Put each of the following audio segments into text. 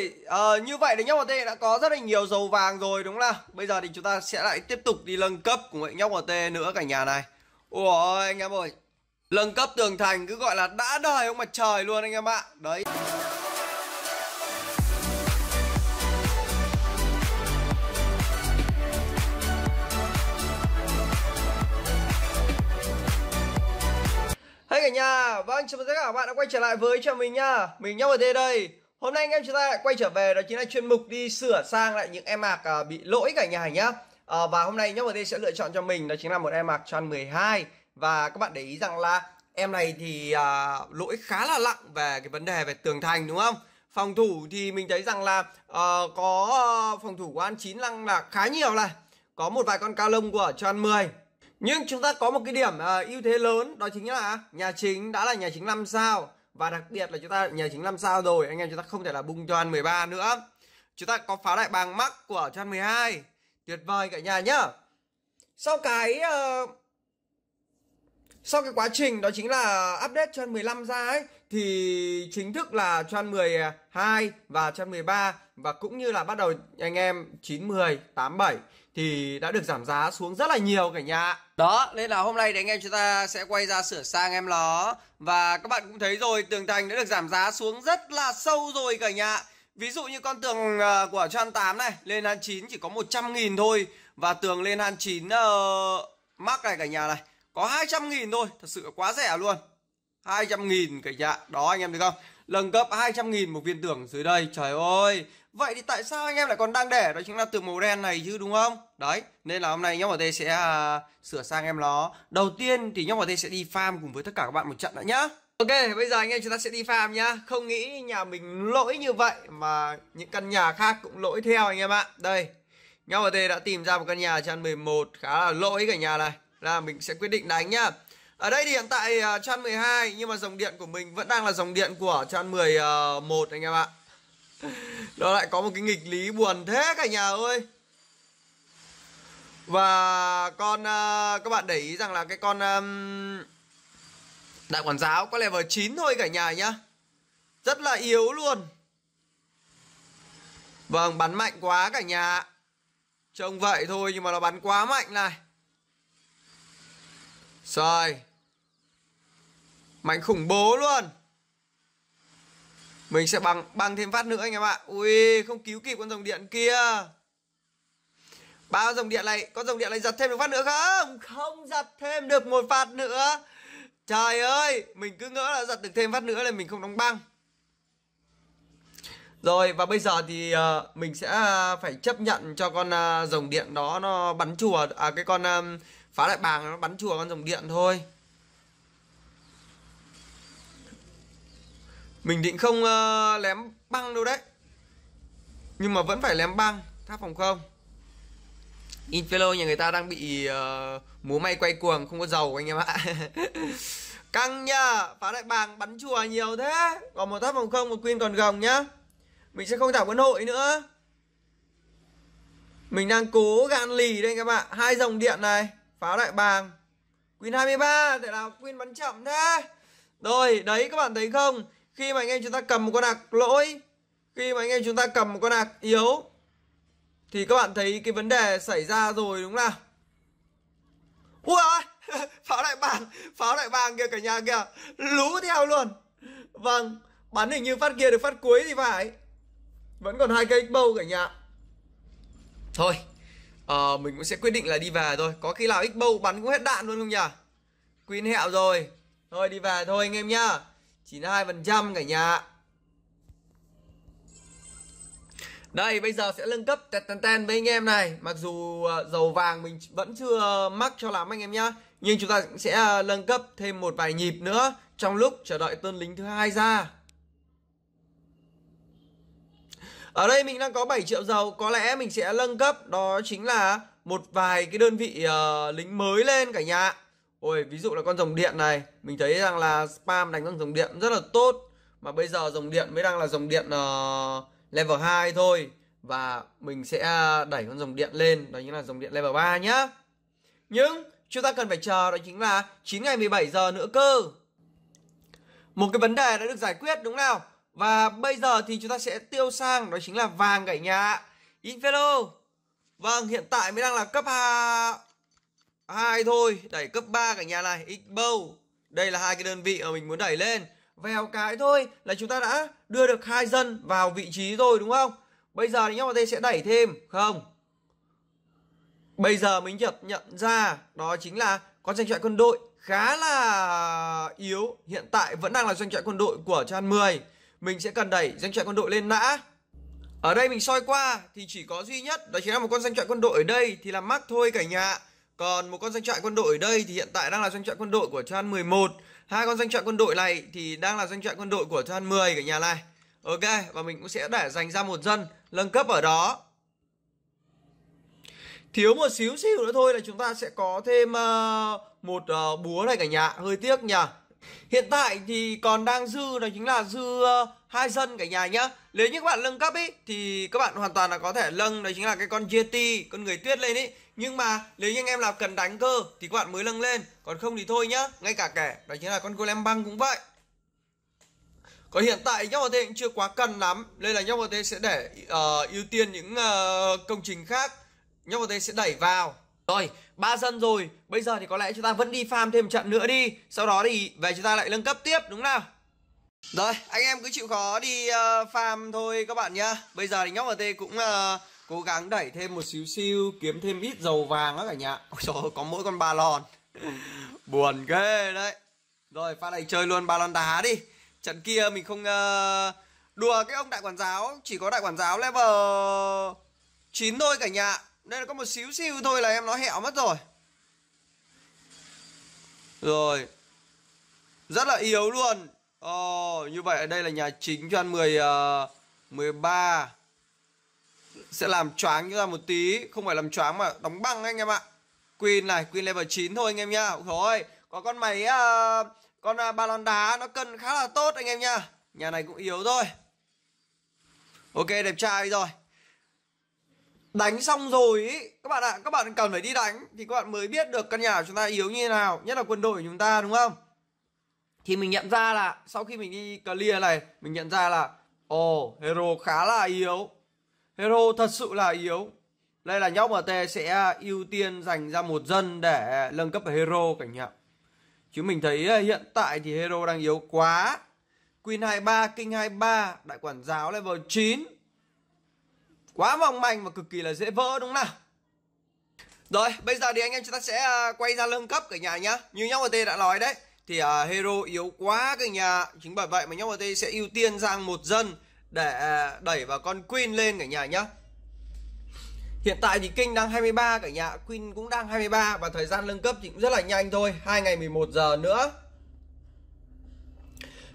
rồi ờ, như vậy thì nhóc HT đã có rất là nhiều dầu vàng rồi đúng là bây giờ thì chúng ta sẽ lại tiếp tục đi nâng cấp cùng với nhóc HT nữa cả nhà này ôi anh em ơi nâng cấp tường thành cứ gọi là đã đời ông mặt trời luôn anh em ạ đấy Hey cả nhà, vâng chào mừng tất cả các bạn đã quay trở lại với cho mình nha Mình nhóc ở đây đây Hôm nay anh em chúng ta lại quay trở về đó chính là chuyên mục đi sửa sang lại những em mạc à, bị lỗi cả nhà nhá. Ờ, và hôm nay nhóm nhóc MT sẽ lựa chọn cho mình đó chính là một em mạc Tran 12 và các bạn để ý rằng là em này thì à, lỗi khá là nặng về cái vấn đề về tường thành đúng không? Phòng thủ thì mình thấy rằng là ờ, có ờ, phòng thủ của An 9 lăng là khá nhiều này. Có một vài con cao lông của tròn 10 nhưng chúng ta có một cái điểm ưu thế lớn đó chính là nhà chính đã là nhà chính 5 sao và đặc biệt là chúng ta nhờ chính 5 sao rồi anh em chúng ta không thể là bung cho ăn 13 nữa chúng ta có phá đại bàng mắc của cho ăn 12 tuyệt vời cả nhà nhá sau cái uh, sau cái quá trình đó chính là update cho 15 ra ấy thì chính thức là cho 12 và cho 13 và cũng như là bắt đầu anh em 9 10 87 thì đã được giảm giá xuống rất là nhiều cả nhà đó nên là hôm nay thì anh em chúng ta sẽ quay ra sửa sang em nó và các bạn cũng thấy rồi tường thành đã được giảm giá xuống rất là sâu rồi cả nhà Ví dụ như con tường ờ, của Tran 8 này lên Han 9 chỉ có 100 nghìn thôi và tường lên Han 9 uh, ờ, Mark này cả nhà này có 200 nghìn thôi, thật sự quá rẻ luôn. 200 nghìn cả nhà. Đó anh em thấy không? Lần cấp 200 nghìn một viên tường dưới đây. Trời ơi, Vậy thì tại sao anh em lại còn đang để đó chính là từ màu đen này chứ đúng không? Đấy, nên là hôm nay nhóm bảo tê sẽ à, sửa sang em nó. Đầu tiên thì nhóm bảo tê sẽ đi farm cùng với tất cả các bạn một trận đã nhá. Ok, bây giờ anh em chúng ta sẽ đi farm nhá. Không nghĩ nhà mình lỗi như vậy mà những căn nhà khác cũng lỗi theo anh em ạ. Đây, nhóm bảo tê đã tìm ra một căn nhà chan 11 khá là lỗi cả nhà này. Là mình sẽ quyết định đánh nhá. Ở đây thì hiện tại uh, chan 12 nhưng mà dòng điện của mình vẫn đang là dòng điện của chan 11 à, anh em ạ nó lại có một cái nghịch lý buồn thế cả nhà ơi và con ờ, các bạn để ý rằng là cái con um, đại quản giáo có level 9 thôi cả nhà nhá rất là yếu luôn vâng bắn mạnh quá cả nhà trông vậy thôi nhưng mà nó bắn quá mạnh này rồi mạnh khủng bố luôn mình sẽ bằng bằng thêm phát nữa anh em ạ. Ui, không cứu kịp con dòng điện kia. Ba dòng điện này, con dòng điện này giật thêm được phát nữa không? Không giật thêm được một phát nữa. Trời ơi, mình cứ ngỡ là giật được thêm phát nữa là mình không đóng băng. Rồi và bây giờ thì uh, mình sẽ ờ, phải chấp nhận cho con uh, dòng điện đó nó bắn chùa à cái con um, phá đại bàng nó bắn chùa con dòng điện thôi. Mình định không uh, lém băng đâu đấy Nhưng mà vẫn phải lém băng Tháp phòng không infelo nhà người ta đang bị uh, múa may quay cuồng Không có dầu anh em ạ Căng nha Phá đại bàng bắn chùa nhiều thế Còn một tháp phòng không một queen còn gồng nhá Mình sẽ không thảo quân hội nữa Mình đang cố gạn lì đây các bạn hai dòng điện này Phá đại bàng Queen 23 Tại là Queen bắn chậm thế Rồi đấy các bạn thấy không khi mà anh em chúng ta cầm một con hạc lỗi khi mà anh em chúng ta cầm một con hạc yếu thì các bạn thấy cái vấn đề xảy ra rồi đúng là ui ơi pháo đại bàng pháo đại bàng kìa cả nhà kìa, lú theo luôn vâng bắn hình như phát kia được phát cuối thì phải vẫn còn hai cây bâu cả nhà thôi à, mình cũng sẽ quyết định là đi về thôi có khi nào x bâu bắn cũng hết đạn luôn không nhỉ queen hẹo rồi thôi đi về thôi anh em nhá 92% cả nhà Đây bây giờ sẽ nâng cấp ten, ten, với anh em này Mặc dù ờ, dầu vàng mình vẫn chưa mắc cho lắm anh em nhá Nhưng chúng ta sẽ ờ, nâng cấp thêm một vài nhịp nữa Trong lúc chờ đợi tân lính thứ hai ra Ở đây mình đang có 7 triệu dầu Có lẽ mình sẽ nâng cấp đó chính là một vài cái đơn vị uh, lính mới lên cả nhà Ôi ví dụ là con dòng điện này Mình thấy rằng là spam đánh con dòng điện rất là tốt Mà bây giờ dòng điện mới đang là dòng điện uh, level 2 thôi Và mình sẽ à, đẩy con dòng điện lên Đó chính là dòng điện level 3 nhá Nhưng chúng ta cần phải chờ đó chính là 9 ngày 17 giờ nữa cơ Một cái vấn đề đã được giải quyết đúng nào Và bây giờ thì chúng ta sẽ tiêu sang đó chính là vàng gãy nhà Inferno Vâng hiện tại mới đang là cấp 2 hai thôi đẩy cấp 3 cả nhà này xbow đây là hai cái đơn vị mà mình muốn đẩy lên vèo cái thôi là chúng ta đã đưa được hai dân vào vị trí rồi đúng không bây giờ thì ở đây sẽ đẩy thêm không bây giờ mình chợt nhận ra đó chính là con tranh trại quân đội khá là yếu hiện tại vẫn đang là doanh trại quân đội của chan 10 mình sẽ cần đẩy doanh trại quân đội lên nã ở đây mình soi qua thì chỉ có duy nhất đó chính là một con doanh trại quân đội ở đây thì là mắc thôi cả nhà còn một con doanh trại quân đội ở đây thì hiện tại đang là doanh trại quân đội của Tran 11. Hai con doanh trại quân đội này thì đang là doanh trại quân đội của Tran 10 cả nhà này. Ok và mình cũng sẽ để dành ra một dân nâng cấp ở đó. Thiếu một xíu xíu nữa thôi là chúng ta sẽ có thêm uh, một uh, búa này cả nhà, hơi tiếc nhỉ. Hiện tại thì còn đang dư đó chính là dư uh, hai dân cả nhà nhá. Nếu như các bạn nâng cấp ý thì các bạn hoàn toàn là có thể nâng đó chính là cái con JT, con người tuyết lên ý nhưng mà nếu như anh em làm cần đánh cơ thì các bạn mới nâng lên còn không thì thôi nhá ngay cả kẻ đó chính là con golem băng cũng vậy có hiện tại nhóc thế cũng chưa quá cần lắm nên là nhóc thế sẽ để uh, ưu tiên những uh, công trình khác nhóc thế sẽ đẩy vào rồi, ba dân rồi, bây giờ thì có lẽ chúng ta vẫn đi farm thêm trận nữa đi Sau đó thì về chúng ta lại nâng cấp tiếp, đúng nào? Rồi, anh em cứ chịu khó đi uh, farm thôi các bạn nhá Bây giờ thì nhóc và tê cũng uh, cố gắng đẩy thêm một xíu xíu kiếm thêm ít dầu vàng á cả nhà ôi trời ơi, có mỗi con ba lon buồn ghê đấy rồi pha này chơi luôn ba lon đá đi trận kia mình không uh, đùa cái ông đại quản giáo chỉ có đại quản giáo level 9 thôi cả nhà đây là có một xíu xíu thôi là em nó hẹo mất rồi rồi rất là yếu luôn Ồ, oh, như vậy đây là nhà chính cho ăn mười ờ, mười ba sẽ làm choáng ra một tí không phải làm choáng mà đóng băng anh em ạ queen này queen level 9 thôi anh em nhá thôi có con máy uh, con uh, à, ba lon đá nó cân khá là tốt anh em nhá nhà này cũng yếu thôi ok đẹp trai rồi đánh xong rồi ý, các bạn ạ các bạn cần phải đi đánh thì các bạn mới biết được căn nhà của chúng ta yếu như thế nào nhất là quân đội của chúng ta đúng không thì mình nhận ra là sau khi mình đi clear này mình nhận ra là ồ oh, hero khá là yếu Hero thật sự là yếu. Đây là nhóc MT sẽ à, ưu tiên dành ra một dân để nâng cấp hero cả nhà. Chứ mình thấy à, hiện tại thì hero đang yếu quá. Queen 23, King 23, đại quản giáo level 9. Quá mong manh và cực kỳ là dễ vỡ đúng không nào? Rồi, bây giờ thì anh em chúng ta sẽ à, quay ra nâng cấp cả nhà nhá. Như nhóc MT đã nói đấy, thì uh, hero yếu quá cả nhà. Chính bởi vậy mà nhóc MT sẽ ưu tiên sang một dân để à, đẩy vào con Queen lên cả nhà nhá. Hiện tại thì kinh đang 23 cả nhà, Queen cũng đang 23 và thời gian nâng cấp thì cũng rất là nhanh thôi, hai ngày 11 giờ nữa.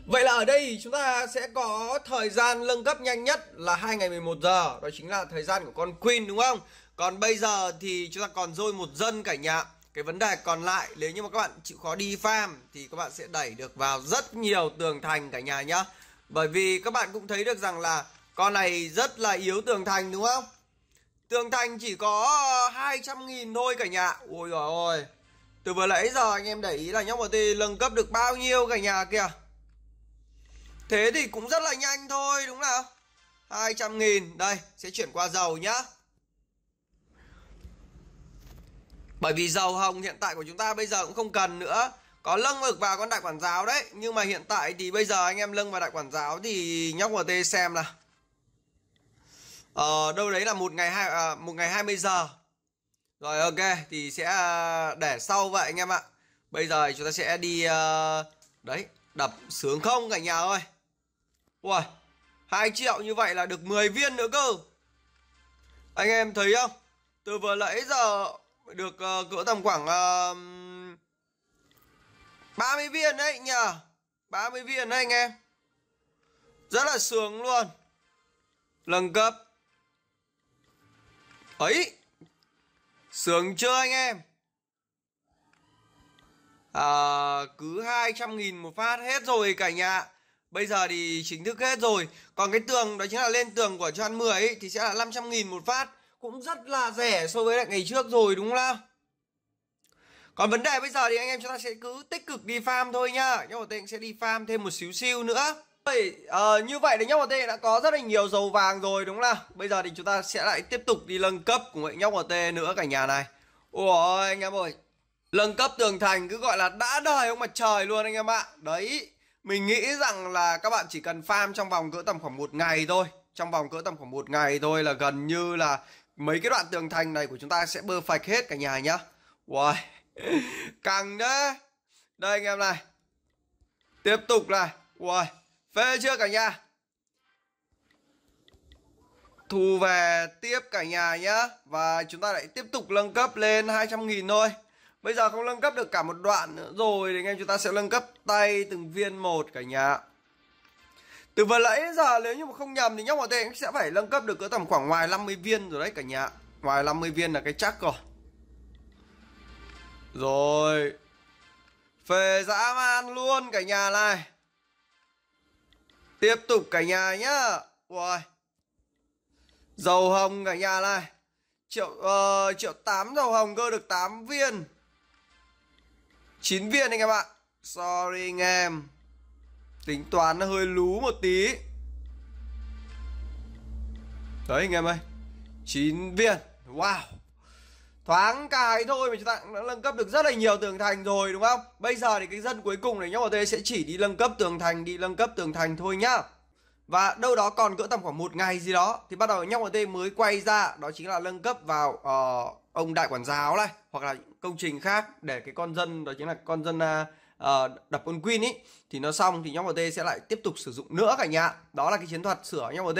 Vậy là ở đây chúng ta sẽ có thời gian nâng cấp nhanh nhất là hai ngày 11 giờ, đó chính là thời gian của con Queen đúng không? Còn bây giờ thì chúng ta còn dôi một dân cả nhà. Cái vấn đề còn lại nếu như mà các bạn chịu khó đi farm thì các bạn sẽ đẩy được vào rất nhiều tường thành cả nhà nhá. Bởi vì các bạn cũng thấy được rằng là con này rất là yếu tường thành đúng không? Tường thành chỉ có 200 nghìn thôi cả nhà. Ôi giời ơi. Từ vừa nãy giờ anh em để ý là nhóc T nâng cấp được bao nhiêu cả nhà kìa. Thế thì cũng rất là nhanh thôi đúng không? 200 nghìn. Đây, sẽ chuyển qua dầu nhá. Bởi vì dầu hồng hiện tại của chúng ta bây giờ cũng không cần nữa có lâng ngực vào con đại quản giáo đấy nhưng mà hiện tại thì bây giờ anh em lâng vào đại quản giáo thì nhóc mt xem là ờ, đâu đấy là một ngày hai à, một ngày 20 giờ rồi ok thì sẽ à, để sau vậy anh em ạ bây giờ chúng ta sẽ đi ờ, đấy đập sướng không cả nhà ơi ui hai triệu như vậy là được 10 viên nữa cơ anh em thấy không từ vừa nãy giờ được ờ, cỡ tầm khoảng uh, 30 viên đấy nhờ 30 viên đấy anh em Rất là sướng luôn Lần cấp ấy Sướng chưa anh em à, Cứ 200 nghìn một phát hết rồi cả nhà Bây giờ thì chính thức hết rồi Còn cái tường đó chính là lên tường của cho ăn 10 ấy, Thì sẽ là 500 nghìn một phát Cũng rất là rẻ so với lại ngày trước rồi đúng không nào còn vấn đề bây giờ thì anh em chúng ta sẽ cứ tích cực đi farm thôi nhá nhưng mà tệ sẽ đi farm thêm một xíu siêu nữa Vậy, ờ, như vậy thì nhóc HT đã có rất là nhiều dầu vàng rồi đúng không nào Bây giờ thì chúng ta sẽ lại tiếp tục đi nâng cấp cùng với nhóc HT nữa cả nhà này Ôi anh em ơi Nâng cấp tường thành cứ gọi là đã đời ông mặt trời luôn anh em ạ Đấy Mình nghĩ rằng là các bạn chỉ cần farm trong vòng cỡ tầm khoảng một ngày thôi Trong vòng cỡ tầm khoảng một ngày thôi là gần như là Mấy cái đoạn tường thành này của chúng ta sẽ bơ phạch hết cả nhà nhá Wow Căng đó Đây anh em này Tiếp tục này Uầy Phê chưa cả nhà Thu về tiếp cả nhà nhá Và chúng ta lại tiếp tục nâng cấp lên 200 nghìn thôi Bây giờ không nâng cấp được cả một đoạn nữa rồi Thì anh em chúng ta sẽ nâng cấp tay từng viên một cả nhà từ vừa nãy đến giờ nếu như mà không nhầm thì nhóc bọn tê sẽ phải nâng cấp được cỡ tầm khoảng ngoài 50 viên rồi đấy cả nhà Ngoài 50 viên là cái chắc rồi rồi Phê dã man luôn cả nhà này Tiếp tục cả nhà nhá Uầy Dầu hồng cả nhà này Triệu uh, triệu 8 dầu hồng cơ được 8 viên 9 viên anh em ạ Sorry anh em Tính toán nó hơi lú một tí Đấy anh em ơi 9 viên Wow thoáng cài thôi mà chúng ta đã nâng cấp được rất là nhiều tường thành rồi đúng không bây giờ thì cái dân cuối cùng này nhóm vào đây sẽ chỉ đi nâng cấp tường thành đi nâng cấp tường thành thôi nhá và đâu đó còn cỡ tầm khoảng một ngày gì đó thì bắt đầu nhóm vào đây mới quay ra đó chính là nâng cấp vào uh, ông đại quản giáo này hoặc là công trình khác để cái con dân đó chính là con dân uh, uh, đập quân queen ý thì nó xong thì nhóm MT sẽ lại tiếp tục sử dụng nữa cả nhà đó là cái chiến thuật sửa nhóm MT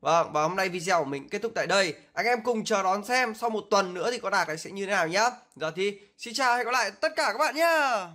Vâng, và hôm nay video của mình kết thúc tại đây. Anh em cùng chờ đón xem sau một tuần nữa thì có đạt này sẽ như thế nào nhá. Giờ thì xin chào hẹn gặp lại tất cả các bạn nhá.